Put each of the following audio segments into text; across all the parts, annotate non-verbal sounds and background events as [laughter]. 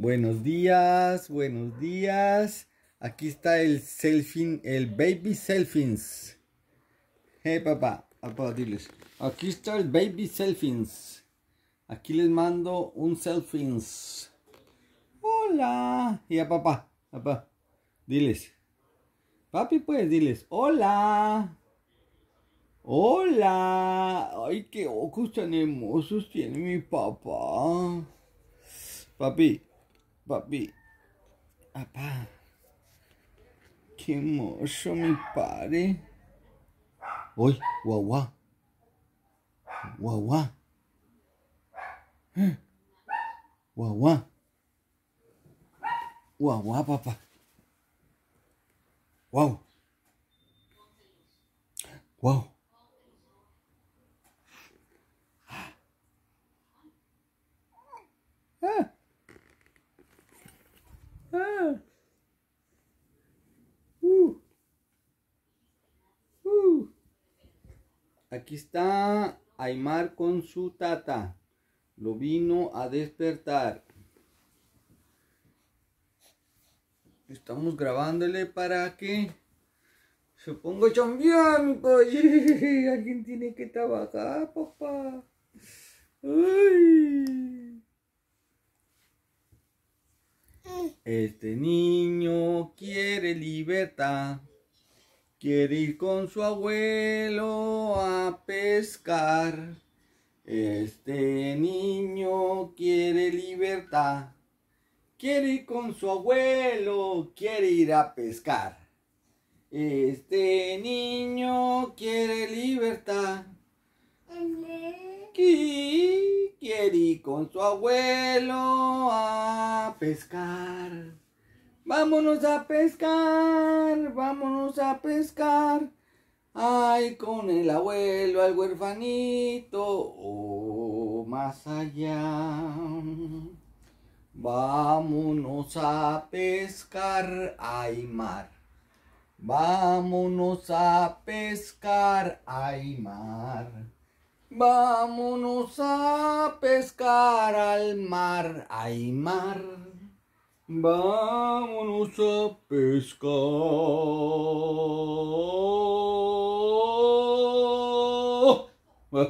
Buenos días, buenos días. Aquí está el selfie, el baby selfies. Hey papá, diles Aquí está el baby selfies. Aquí les mando un selfies. Hola. Y a papá, papá, diles. Papi, pues diles, hola. Hola. Ay, qué ojos tan hermosos tiene mi papá. Papi, Babi, apá, que moço me pare. Oi, uauá, uauá, uauá, uauá, papá, uau, uau. Ah. Uh. Aquí está Aymar con su tata. Lo vino a despertar. Estamos grabándole para que supongo ponga [laughs] Alguien tiene que trabajar, papá. Ay. Este niño quiere libertad, quiere ir con su abuelo a pescar. Este niño quiere libertad, quiere ir con su abuelo, quiere ir a pescar. Este niño quiere libertad. Y con su abuelo a pescar. Vámonos a pescar, vámonos a pescar. Ay, con el abuelo al huerfanito o más allá. Vámonos a pescar, ay mar. Vámonos a pescar, ay mar. Vámonos a pescar al mar, ay mar. Vámonos a pescar. [laughs]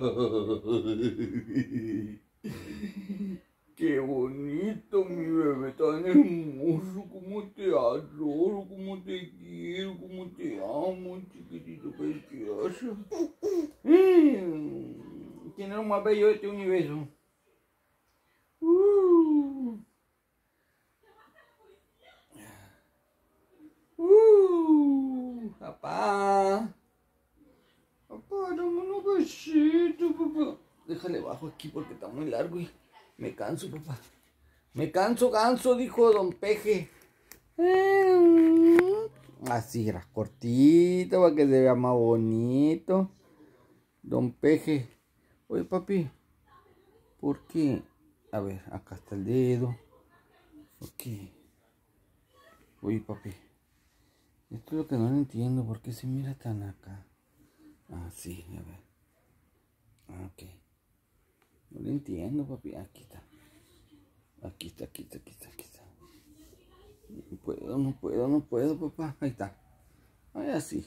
Qué bonito mi bebé tan hermoso. tiene lo más bello de este universo. Uh. Uh, papá. Papá, dame unos besitos, papá. Déjale bajo aquí porque está muy largo y me canso, papá. Me canso, canso, dijo don Peje. Así era, cortito para que se vea más bonito. Don Peje. Oye, papi, ¿por qué? A ver, acá está el dedo. Ok. Oye, papi. Esto es lo que no entiendo. ¿Por qué se mira tan acá? Ah, sí, a ver. Ah, ok. No lo entiendo, papi. Aquí está. Aquí está, aquí está, aquí está, aquí está. No puedo, no puedo, no puedo, papá. Ahí está. ahí sí.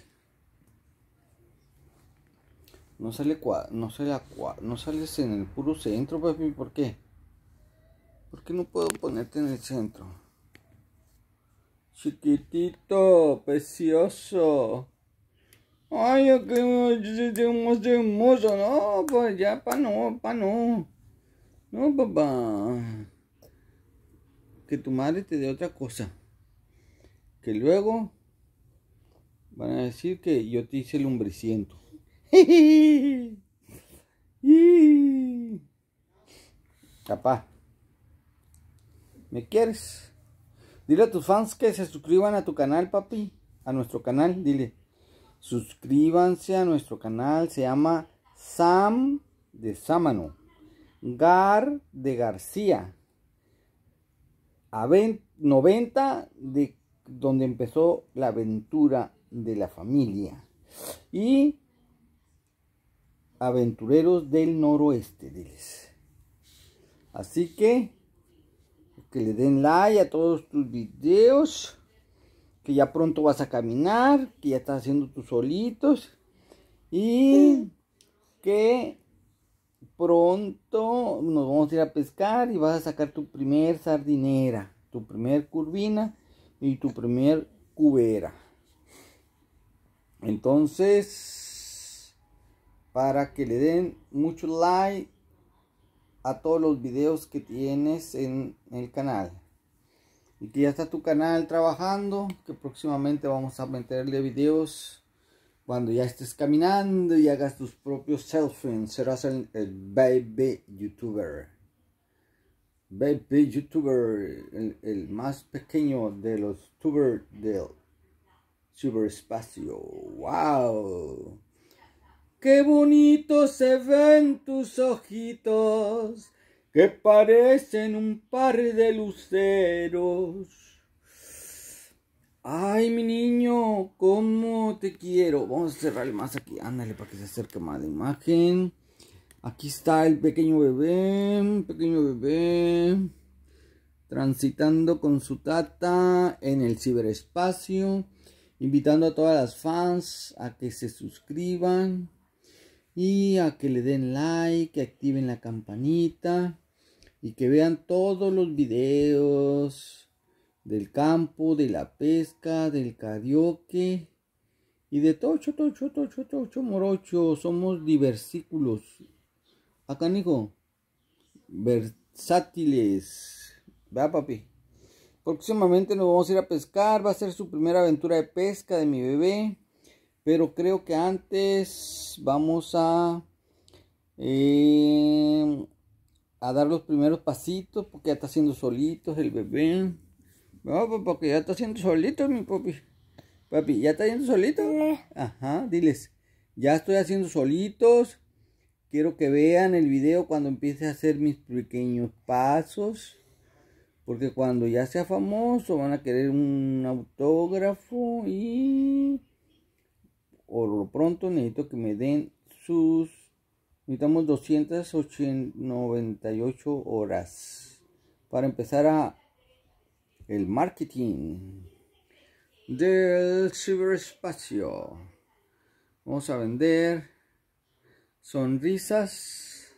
No sale no sale no sales en el puro centro, papi, ¿por qué? ¿Por qué no puedo ponerte en el centro? Chiquitito, precioso. Ay, qué hermoso, hermoso. No, pues ya, pa no, pa no. No, papá. Que tu madre te dé otra cosa. Que luego van a decir que yo te hice el hombreciento. [laughs] Papá, ¿me quieres? Dile a tus fans que se suscriban a tu canal, papi. A nuestro canal, dile. Suscríbanse a nuestro canal. Se llama Sam de Sámano. Gar de García. A 90 de donde empezó la aventura de la familia. Y aventureros del noroeste, diles. Así que, que le den like a todos tus videos, que ya pronto vas a caminar, que ya estás haciendo tus solitos y que pronto nos vamos a ir a pescar y vas a sacar tu primer sardinera, tu primer curvina y tu primer cubera. Entonces para que le den mucho like a todos los videos que tienes en el canal y que ya está tu canal trabajando que próximamente vamos a meterle videos cuando ya estés caminando y hagas tus propios selfies serás el, baby youtuber baby youtuber el, más pequeño de los tubers del espacio wow Qué bonito se ven tus ojitos, que parecen un par de luceros. Ay, mi niño, cómo te quiero. Vamos a cerrar más aquí. Ándale para que se acerque más la imagen. Aquí está el pequeño bebé, pequeño bebé, transitando con su tata en el ciberespacio, invitando a todas las fans a que se suscriban y a que le den like, que activen la campanita y que vean todos los videos del campo, de la pesca, del karaoke y de tocho, tocho, tocho, tocho, morocho. Somos diversículos Acá, Nico. Versátiles. vea, papi? Próximamente nos vamos a ir a pescar. Va a ser su primera aventura de pesca de mi bebé. Pero creo que antes vamos a, em, a dar los primeros pasitos porque ya está haciendo solitos el bebé. No, pues, porque ya está haciendo solito mi papi. Papi, ¿ya está haciendo solito? Ajá, diles. Ya estoy haciendo solitos. Quiero que vean el video cuando empiece a hacer mis pequeños pasos. Porque cuando ya sea famoso van a querer un autógrafo y por lo pronto necesito que me den sus necesitamos 298 horas para empezar a el marketing del ciberespacio vamos a vender sonrisas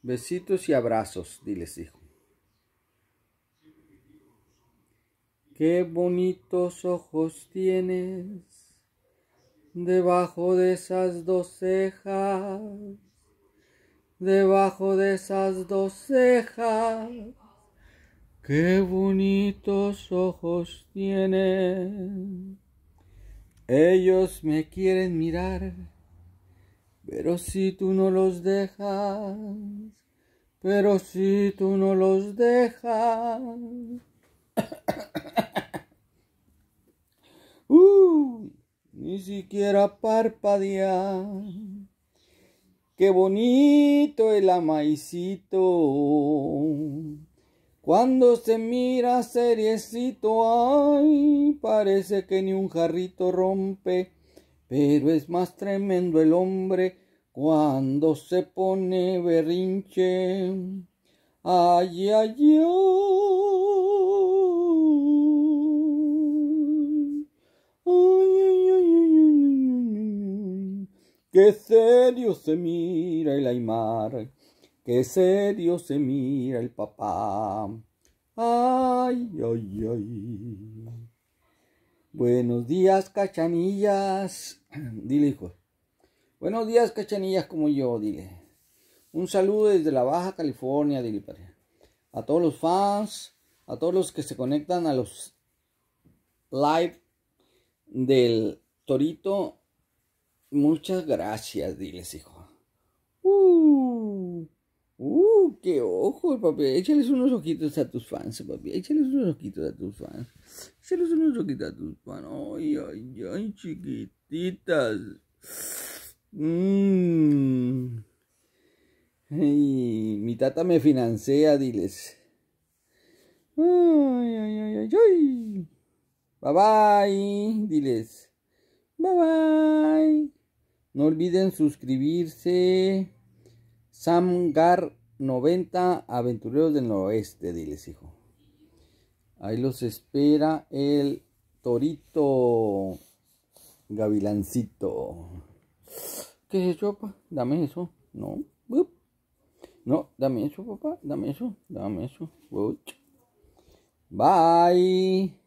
besitos y abrazos diles hijo qué bonitos ojos tienes debajo de esas dos cejas, debajo de esas dos cejas. Qué bonitos ojos tienen. Ellos me quieren mirar, pero si tú no los dejas, pero si tú no los dejas. [coughs] Uh ni siquiera parpadea Qué bonito el amaicito. Cuando se mira seriecito, ay, parece que ni un jarrito rompe, pero es más tremendo el hombre cuando se pone berrinche. Ay, ay, ay. ay. Qué serio se mira el Aymar, qué serio se mira el papá. Ay, ay, ay. Buenos días, cachanillas. [clears throat] Dile, hijo. Buenos días, cachanillas como yo, dile. Un saludo desde la Baja California, dile, padre. A todos los fans, a todos los que se conectan a los live del Torito Muchas gracias, diles, hijo. Uh, uh, qué ojo, papi. Échales unos ojitos a tus fans, papi. Échales unos ojitos a tus fans. Échales unos ojitos a tus fans. Ay, ay, ay, chiquititas. Mmm. mi tata me financia, diles. ay, ay, ay, ay. Bye bye, diles. Bye bye. No olviden suscribirse. Samgar 90 Aventureros del Noroeste, diles hijo. Ahí los espera el torito gavilancito. ¿Qué es eso, papá? Dame eso. No. No, dame eso, papá. Dame eso. Dame eso. Bye.